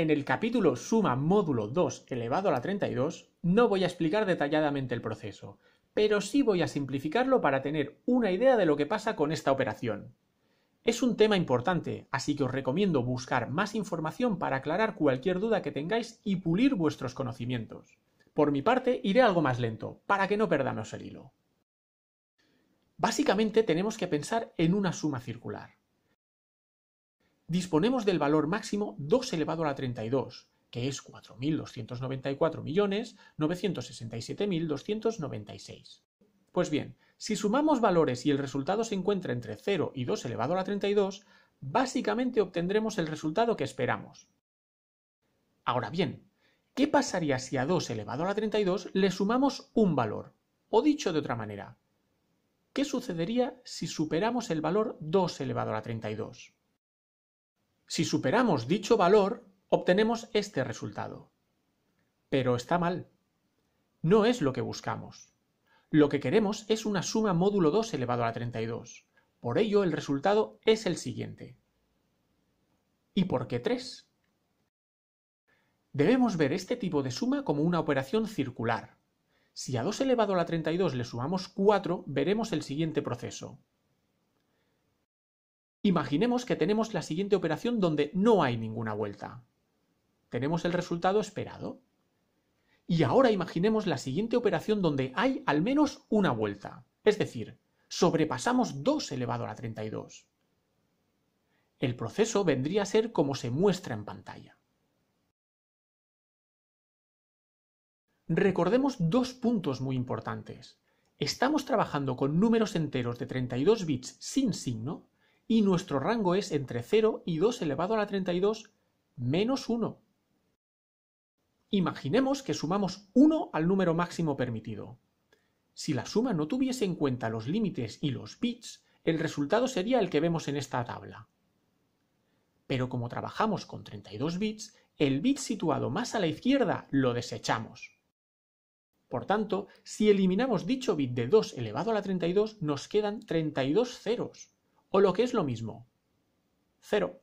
En el capítulo suma módulo 2 elevado a la 32 no voy a explicar detalladamente el proceso, pero sí voy a simplificarlo para tener una idea de lo que pasa con esta operación. Es un tema importante, así que os recomiendo buscar más información para aclarar cualquier duda que tengáis y pulir vuestros conocimientos. Por mi parte, iré algo más lento, para que no perdamos el hilo. Básicamente tenemos que pensar en una suma circular disponemos del valor máximo 2 elevado a la 32, que es 4.294.967.296. Pues bien, si sumamos valores y el resultado se encuentra entre 0 y 2 elevado a la 32, básicamente obtendremos el resultado que esperamos. Ahora bien, ¿qué pasaría si a 2 elevado a la 32 le sumamos un valor? O dicho de otra manera, ¿qué sucedería si superamos el valor 2 elevado a la 32? Si superamos dicho valor, obtenemos este resultado. Pero está mal. No es lo que buscamos. Lo que queremos es una suma módulo 2 elevado a la 32. Por ello, el resultado es el siguiente. ¿Y por qué 3? Debemos ver este tipo de suma como una operación circular. Si a 2 elevado a la 32 le sumamos 4, veremos el siguiente proceso. Imaginemos que tenemos la siguiente operación donde no hay ninguna vuelta. Tenemos el resultado esperado. Y ahora imaginemos la siguiente operación donde hay al menos una vuelta. Es decir, sobrepasamos 2 elevado a 32. El proceso vendría a ser como se muestra en pantalla. Recordemos dos puntos muy importantes. Estamos trabajando con números enteros de 32 bits sin signo y nuestro rango es entre 0 y 2 elevado a la 32 menos 1. Imaginemos que sumamos 1 al número máximo permitido. Si la suma no tuviese en cuenta los límites y los bits, el resultado sería el que vemos en esta tabla. Pero como trabajamos con 32 bits, el bit situado más a la izquierda lo desechamos. Por tanto, si eliminamos dicho bit de 2 elevado a la 32, nos quedan 32 ceros o lo que es lo mismo, cero.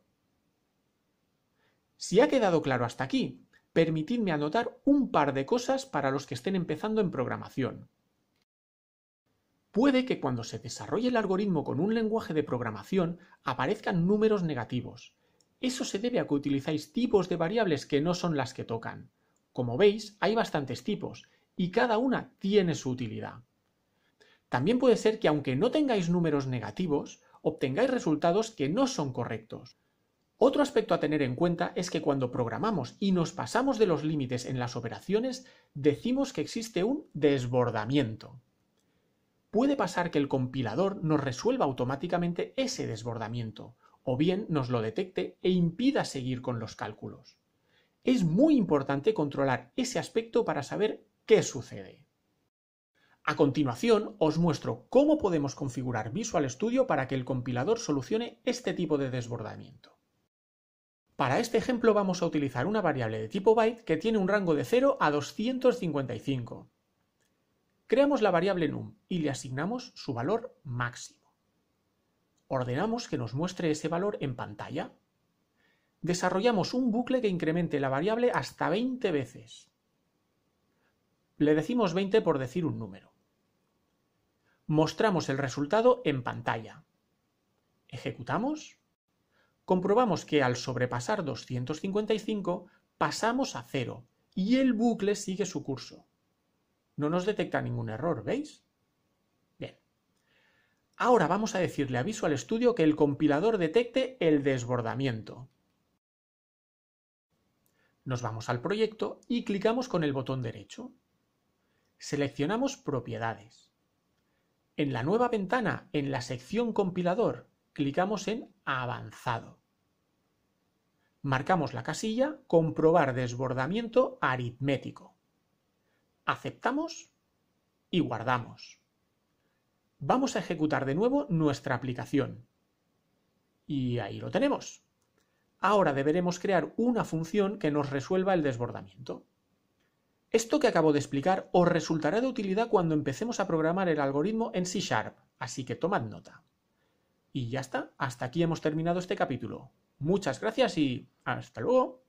Si ha quedado claro hasta aquí, permitidme anotar un par de cosas para los que estén empezando en programación. Puede que cuando se desarrolle el algoritmo con un lenguaje de programación aparezcan números negativos. Eso se debe a que utilizáis tipos de variables que no son las que tocan. Como veis, hay bastantes tipos y cada una tiene su utilidad. También puede ser que aunque no tengáis números negativos, obtengáis resultados que no son correctos. Otro aspecto a tener en cuenta es que cuando programamos y nos pasamos de los límites en las operaciones, decimos que existe un desbordamiento. Puede pasar que el compilador nos resuelva automáticamente ese desbordamiento, o bien nos lo detecte e impida seguir con los cálculos. Es muy importante controlar ese aspecto para saber qué sucede. A continuación os muestro cómo podemos configurar Visual Studio para que el compilador solucione este tipo de desbordamiento. Para este ejemplo vamos a utilizar una variable de tipo byte que tiene un rango de 0 a 255. Creamos la variable num y le asignamos su valor máximo. Ordenamos que nos muestre ese valor en pantalla. Desarrollamos un bucle que incremente la variable hasta 20 veces. Le decimos 20 por decir un número. Mostramos el resultado en pantalla. Ejecutamos. Comprobamos que al sobrepasar 255 pasamos a cero y el bucle sigue su curso. No nos detecta ningún error, ¿veis? Bien. Ahora vamos a decirle a Visual Studio que el compilador detecte el desbordamiento. Nos vamos al proyecto y clicamos con el botón derecho. Seleccionamos Propiedades. En la nueva ventana, en la sección compilador, clicamos en avanzado. Marcamos la casilla comprobar desbordamiento aritmético. Aceptamos y guardamos. Vamos a ejecutar de nuevo nuestra aplicación. Y ahí lo tenemos. Ahora deberemos crear una función que nos resuelva el desbordamiento. Esto que acabo de explicar os resultará de utilidad cuando empecemos a programar el algoritmo en C Sharp, así que tomad nota. Y ya está, hasta aquí hemos terminado este capítulo. Muchas gracias y hasta luego.